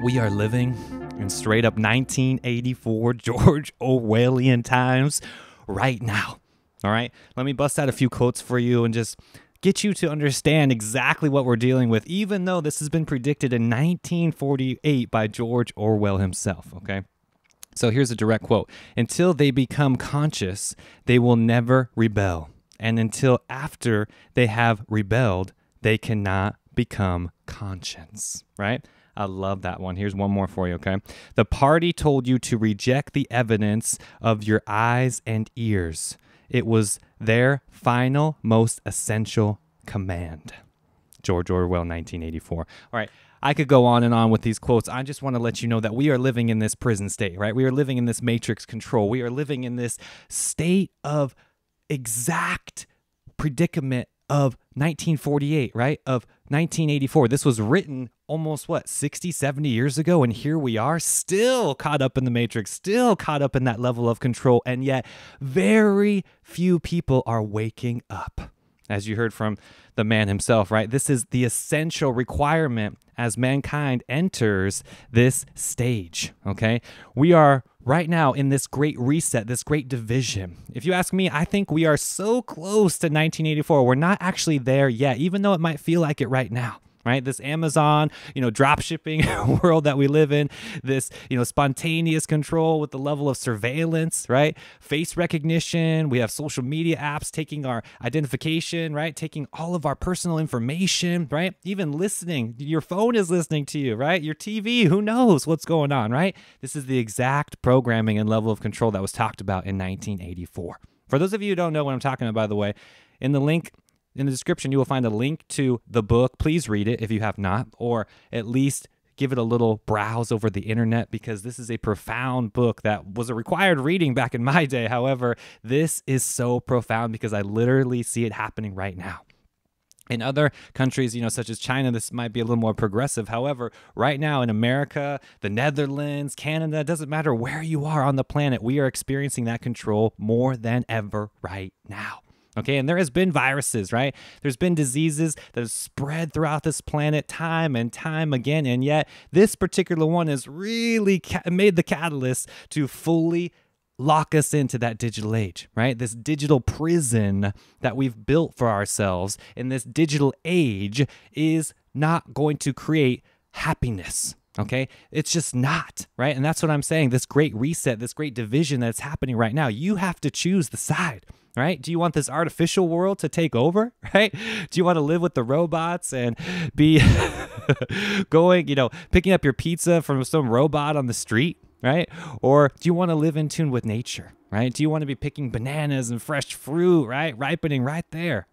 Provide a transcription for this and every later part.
We are living in straight up 1984 George Orwellian times right now. All right, let me bust out a few quotes for you and just get you to understand exactly what we're dealing with, even though this has been predicted in 1948 by George Orwell himself. Okay. So here's a direct quote Until they become conscious, they will never rebel. And until after they have rebelled, they cannot become conscious, right? I love that one. Here's one more for you, okay? The party told you to reject the evidence of your eyes and ears. It was their final, most essential command. George Orwell, 1984. All right. I could go on and on with these quotes. I just want to let you know that we are living in this prison state, right? We are living in this matrix control. We are living in this state of exact predicament of 1948, right? Of 1984. This was written almost what, 60, 70 years ago. And here we are, still caught up in the matrix, still caught up in that level of control. And yet, very few people are waking up as you heard from the man himself, right? This is the essential requirement as mankind enters this stage, okay? We are right now in this great reset, this great division. If you ask me, I think we are so close to 1984. We're not actually there yet, even though it might feel like it right now right this amazon you know drop shipping world that we live in this you know spontaneous control with the level of surveillance right face recognition we have social media apps taking our identification right taking all of our personal information right even listening your phone is listening to you right your tv who knows what's going on right this is the exact programming and level of control that was talked about in 1984 for those of you who don't know what i'm talking about by the way in the link in the description, you will find a link to the book. Please read it if you have not, or at least give it a little browse over the internet because this is a profound book that was a required reading back in my day. However, this is so profound because I literally see it happening right now. In other countries, you know, such as China, this might be a little more progressive. However, right now in America, the Netherlands, Canada, doesn't matter where you are on the planet, we are experiencing that control more than ever right now. Okay, and there has been viruses, right? There's been diseases that have spread throughout this planet time and time again, and yet this particular one has really made the catalyst to fully lock us into that digital age, right? This digital prison that we've built for ourselves in this digital age is not going to create happiness. Okay. It's just not, right? And that's what I'm saying. This great reset, this great division that's happening right now, you have to choose the side right? Do you want this artificial world to take over, right? Do you want to live with the robots and be going, you know, picking up your pizza from some robot on the street, right? Or do you want to live in tune with nature, right? Do you want to be picking bananas and fresh fruit, right? Ripening right there.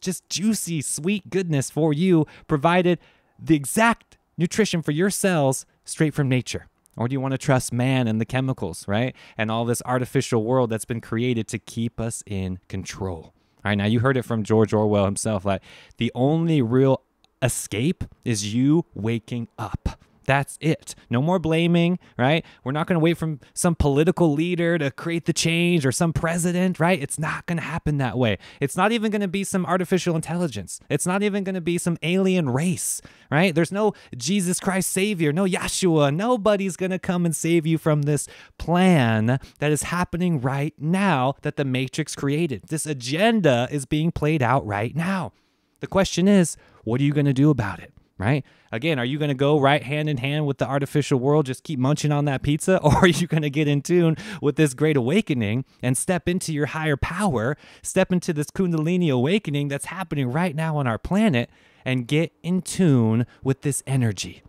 Just juicy, sweet goodness for you, provided the exact nutrition for your cells straight from nature. Or do you want to trust man and the chemicals, right? And all this artificial world that's been created to keep us in control. All right, now you heard it from George Orwell himself like the only real escape is you waking up. That's it. No more blaming, right? We're not going to wait from some political leader to create the change or some president, right? It's not going to happen that way. It's not even going to be some artificial intelligence. It's not even going to be some alien race, right? There's no Jesus Christ Savior, no Yeshua. Nobody's going to come and save you from this plan that is happening right now that the Matrix created. This agenda is being played out right now. The question is, what are you going to do about it? right? Again, are you going to go right hand in hand with the artificial world, just keep munching on that pizza? Or are you going to get in tune with this great awakening and step into your higher power, step into this Kundalini awakening that's happening right now on our planet and get in tune with this energy?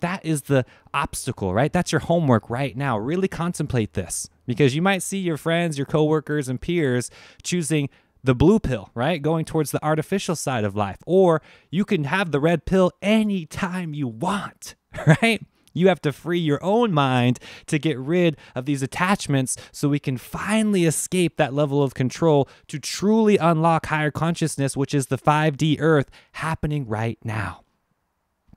That is the obstacle, right? That's your homework right now. Really contemplate this because you might see your friends, your coworkers, and peers choosing the blue pill, right? Going towards the artificial side of life. Or you can have the red pill anytime you want, right? You have to free your own mind to get rid of these attachments so we can finally escape that level of control to truly unlock higher consciousness, which is the 5D earth happening right now.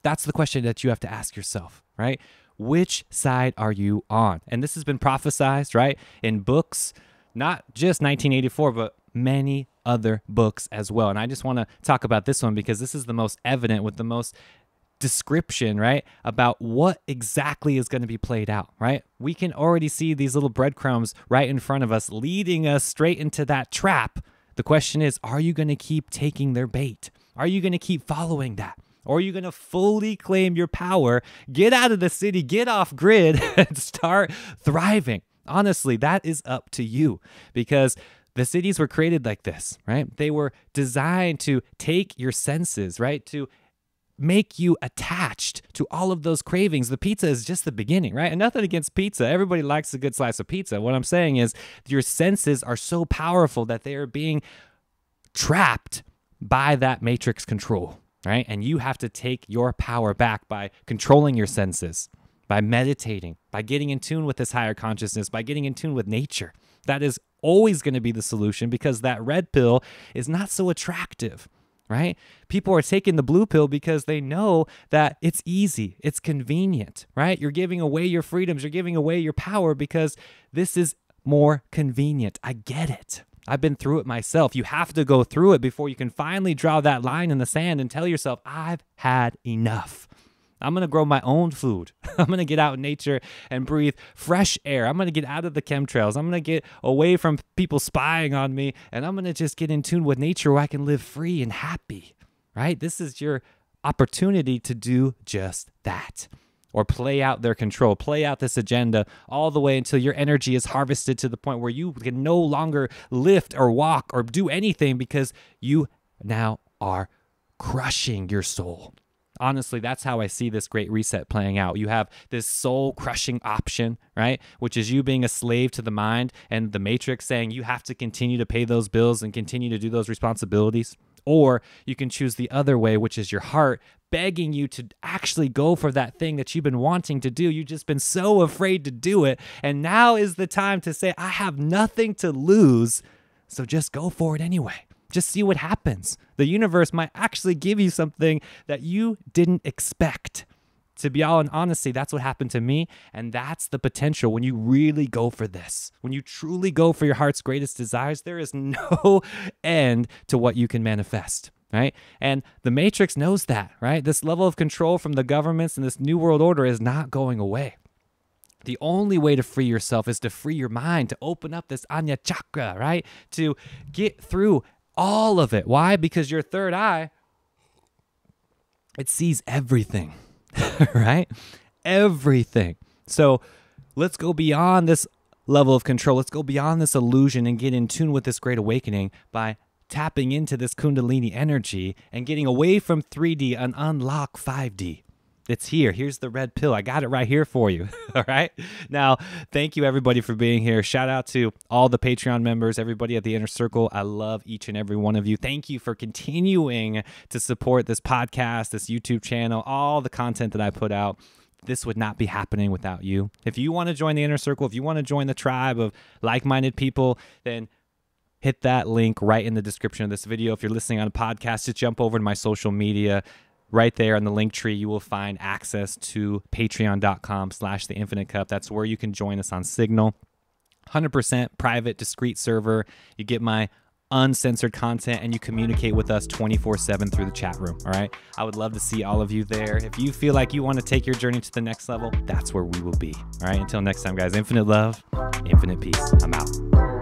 That's the question that you have to ask yourself, right? Which side are you on? And this has been prophesized, right? In books, not just 1984, but many other books as well. And I just want to talk about this one because this is the most evident with the most description, right? About what exactly is going to be played out, right? We can already see these little breadcrumbs right in front of us leading us straight into that trap. The question is, are you going to keep taking their bait? Are you going to keep following that? Or are you going to fully claim your power, get out of the city, get off grid, and start thriving? Honestly, that is up to you because the cities were created like this, right? They were designed to take your senses, right? To make you attached to all of those cravings. The pizza is just the beginning, right? And nothing against pizza. Everybody likes a good slice of pizza. What I'm saying is your senses are so powerful that they are being trapped by that matrix control, right? And you have to take your power back by controlling your senses, by meditating, by getting in tune with this higher consciousness, by getting in tune with nature. That is always going to be the solution because that red pill is not so attractive right? People are taking the blue pill because they know that it's easy, it's convenient, right? You're giving away your freedoms, you're giving away your power because this is more convenient. I get it. I've been through it myself. You have to go through it before you can finally draw that line in the sand and tell yourself, I've had enough. I'm going to grow my own food. I'm going to get out in nature and breathe fresh air. I'm going to get out of the chemtrails. I'm going to get away from people spying on me and I'm going to just get in tune with nature where I can live free and happy, right? This is your opportunity to do just that or play out their control, play out this agenda all the way until your energy is harvested to the point where you can no longer lift or walk or do anything because you now are crushing your soul honestly, that's how I see this great reset playing out. You have this soul crushing option, right? Which is you being a slave to the mind and the matrix saying you have to continue to pay those bills and continue to do those responsibilities. Or you can choose the other way, which is your heart begging you to actually go for that thing that you've been wanting to do. You've just been so afraid to do it. And now is the time to say, I have nothing to lose. So just go for it anyway. Just see what happens. The universe might actually give you something that you didn't expect. To be all in honesty, that's what happened to me. And that's the potential when you really go for this. When you truly go for your heart's greatest desires, there is no end to what you can manifest right? And the matrix knows that, right? This level of control from the governments and this new world order is not going away. The only way to free yourself is to free your mind, to open up this Anya chakra, right? To get through all of it. Why? Because your third eye, it sees everything, right? Everything. So let's go beyond this level of control. Let's go beyond this illusion and get in tune with this great awakening by tapping into this Kundalini energy and getting away from 3D and unlock 5D. It's here. Here's the red pill. I got it right here for you. all right. Now, thank you everybody for being here. Shout out to all the Patreon members, everybody at the Inner Circle. I love each and every one of you. Thank you for continuing to support this podcast, this YouTube channel, all the content that I put out this would not be happening without you. If you want to join the inner circle, if you want to join the tribe of like minded people, then hit that link right in the description of this video. If you're listening on a podcast, just jump over to my social media right there on the link tree you will find access to patreon.com slash the infinite cup that's where you can join us on signal 100% private discreet server you get my uncensored content and you communicate with us 24-7 through the chat room all right i would love to see all of you there if you feel like you want to take your journey to the next level that's where we will be all right until next time guys infinite love infinite peace i'm out